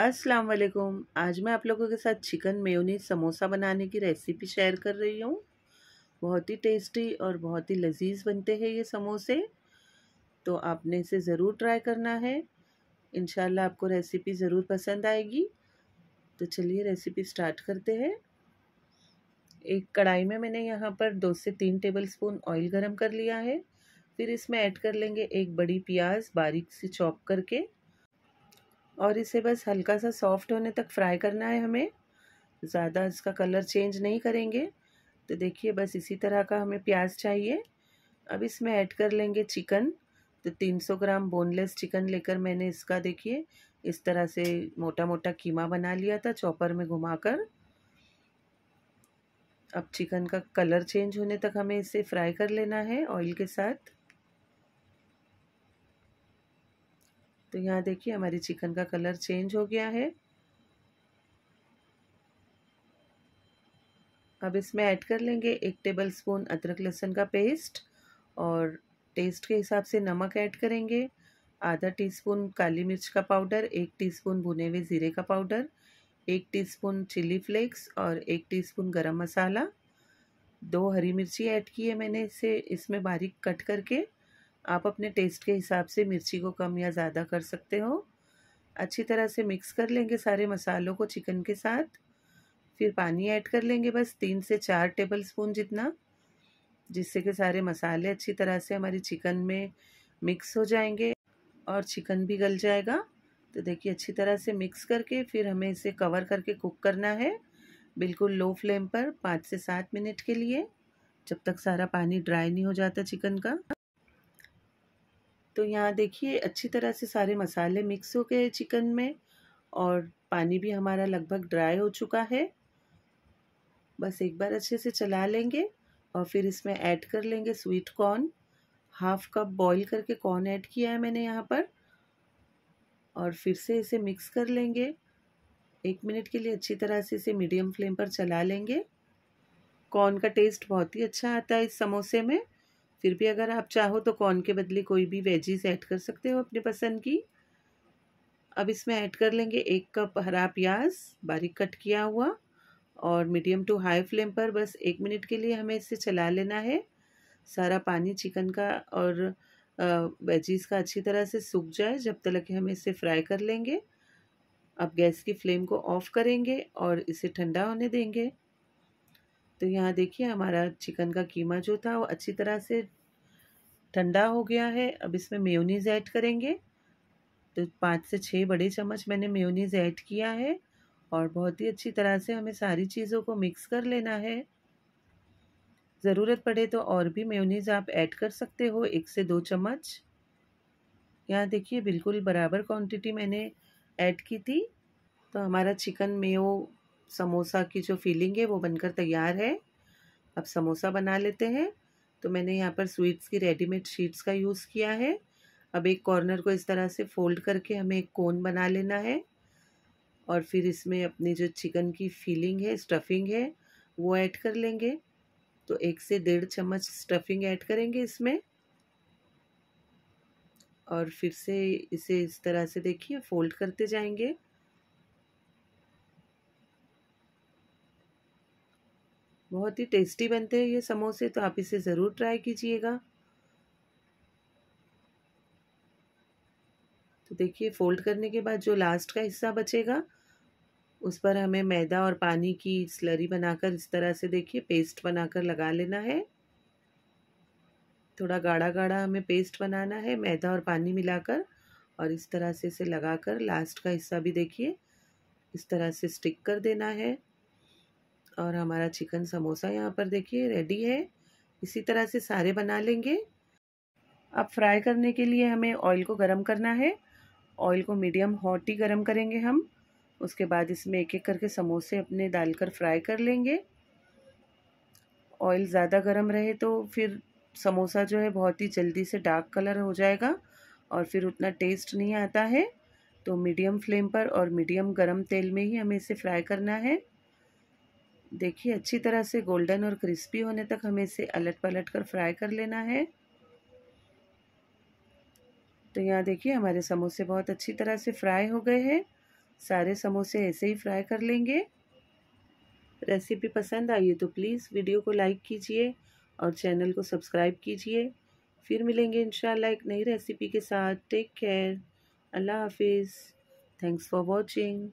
अस्सलाम वालेकुम आज मैं आप लोगों के साथ चिकन मेयोनी समोसा बनाने की रेसिपी शेयर कर रही हूँ बहुत ही टेस्टी और बहुत ही लजीज बनते हैं ये समोसे तो आपने इसे ज़रूर ट्राई करना है इन आपको रेसिपी ज़रूर पसंद आएगी तो चलिए रेसिपी स्टार्ट करते हैं एक कढ़ाई में मैंने यहाँ पर दो से तीन टेबल स्पून ऑयल गर्म कर लिया है फिर इसमें ऐड कर लेंगे एक बड़ी प्याज बारीक से चॉप करके और इसे बस हल्का सा सॉफ्ट होने तक फ्राई करना है हमें ज़्यादा इसका कलर चेंज नहीं करेंगे तो देखिए बस इसी तरह का हमें प्याज चाहिए अब इसमें ऐड कर लेंगे चिकन तो 300 ग्राम बोनलेस चिकन लेकर मैंने इसका देखिए इस तरह से मोटा मोटा कीमा बना लिया था चॉपर में घुमाकर अब चिकन का कलर चेंज होने तक हमें इसे फ्राई कर लेना है ऑयल के साथ तो यहाँ देखिए हमारी चिकन का कलर चेंज हो गया है अब इसमें ऐड कर लेंगे एक टेबल स्पून अदरक लहसुन का पेस्ट और टेस्ट के हिसाब से नमक ऐड करेंगे आधा टीस्पून काली मिर्च का पाउडर एक टीस्पून भुने हुए ज़ीरे का पाउडर एक टीस्पून चिली फ्लेक्स और एक टीस्पून गरम मसाला दो हरी मिर्ची ऐड की है मैंने इसे इसमें बारीक कट करके आप अपने टेस्ट के हिसाब से मिर्ची को कम या ज़्यादा कर सकते हो अच्छी तरह से मिक्स कर लेंगे सारे मसालों को चिकन के साथ फिर पानी ऐड कर लेंगे बस तीन से चार टेबल स्पून जितना जिससे कि सारे मसाले अच्छी तरह से हमारी चिकन में मिक्स हो जाएंगे और चिकन भी गल जाएगा तो देखिए अच्छी तरह से मिक्स करके फिर हमें इसे कवर करके कुक करना है बिल्कुल लो फ्लेम पर पाँच से सात मिनट के लिए जब तक सारा पानी ड्राई नहीं हो जाता चिकन का तो यहाँ देखिए अच्छी तरह से सारे मसाले मिक्स हो गए चिकन में और पानी भी हमारा लगभग ड्राई हो चुका है बस एक बार अच्छे से चला लेंगे और फिर इसमें ऐड कर लेंगे sweet corn half cup boil करके कॉर्न ऐड किया है मैंने यहाँ पर और फिर से इसे मिक्स कर लेंगे एक मिनट के लिए अच्छी तरह से इसे मीडियम फ्लेम पर चला लेंगे कॉर्न का टेस्ट बहुत ही अच्छा आता है इस समोसे में फिर भी अगर आप चाहो तो कॉर्न के बदले कोई भी वेजीज ऐड कर सकते हो अपने पसंद की अब इसमें ऐड कर लेंगे एक कप हरा प्याज बारीक कट किया हुआ और मीडियम टू हाई फ्लेम पर बस एक मिनट के लिए हमें इसे चला लेना है सारा पानी चिकन का और वेजीज़ का अच्छी तरह से सूख जाए जब तक कि हम इसे फ्राई कर लेंगे अब गैस की फ्लेम को ऑफ़ करेंगे और इसे ठंडा होने देंगे तो यहाँ देखिए हमारा चिकन का कीमा जो था वो अच्छी तरह से ठंडा हो गया है अब इसमें मेयोनीज ऐड करेंगे तो पाँच से छः बड़े चम्मच मैंने मेयोनीज ऐड किया है और बहुत ही अच्छी तरह से हमें सारी चीज़ों को मिक्स कर लेना है ज़रूरत पड़े तो और भी मेयोनीज आप ऐड कर सकते हो एक से दो चम्मच यहाँ देखिए बिल्कुल बराबर क्वांटिटी मैंने ऐड की थी तो हमारा चिकन मेयो समोसा की जो फीलिंग है वो बनकर तैयार है अब समोसा बना लेते हैं तो मैंने यहाँ पर स्वीट्स की रेडीमेड शीट्स का यूज़ किया है अब एक कॉर्नर को इस तरह से फोल्ड करके हमें एक कोन बना लेना है और फिर इसमें अपनी जो चिकन की फीलिंग है स्टफिंग है वो ऐड कर लेंगे तो एक से डेढ़ चम्मच स्टफिंग ऐड करेंगे इसमें और फिर से इसे इस तरह से देखिए फोल्ड करते जाएंगे बहुत ही टेस्टी बनते हैं ये समोसे तो आप इसे ज़रूर ट्राई कीजिएगा तो देखिए फोल्ड करने के बाद जो लास्ट का हिस्सा बचेगा उस पर हमें मैदा और पानी की स्लरी बनाकर इस तरह से देखिए पेस्ट बनाकर लगा लेना है थोड़ा गाढ़ा गाढ़ा हमें पेस्ट बनाना है मैदा और पानी मिलाकर और इस तरह से इसे लगाकर लास्ट का हिस्सा भी देखिए इस तरह से स्टिक कर देना है और हमारा चिकन समोसा यहाँ पर देखिए रेडी है इसी तरह से सारे बना लेंगे अब फ्राई करने के लिए हमें ऑयल को गर्म करना है ऑयल को मीडियम हॉट ही गर्म करेंगे हम उसके बाद इसमें एक एक करके समोसे अपने डालकर फ्राई कर लेंगे ऑयल ज़्यादा गर्म रहे तो फिर समोसा जो है बहुत ही जल्दी से डार्क कलर हो जाएगा और फिर उतना टेस्ट नहीं आता है तो मीडियम फ्लेम पर और मीडियम गरम तेल में ही हमें इसे फ्राई करना है देखिए अच्छी तरह से गोल्डन और क्रिस्पी होने तक हमें इसे अलट पलट कर फ्राई कर लेना है तो यहाँ देखिए हमारे समोसे बहुत अच्छी तरह से फ्राई हो गए हैं सारे समोसे ऐसे ही फ्राई कर लेंगे रेसिपी पसंद आई है तो प्लीज़ वीडियो को लाइक कीजिए और चैनल को सब्सक्राइब कीजिए फिर मिलेंगे इंशाल्लाह एक नई रेसिपी के साथ टेक केयर अल्लाह हाफिज़ थैंक्स फॉर वॉचिंग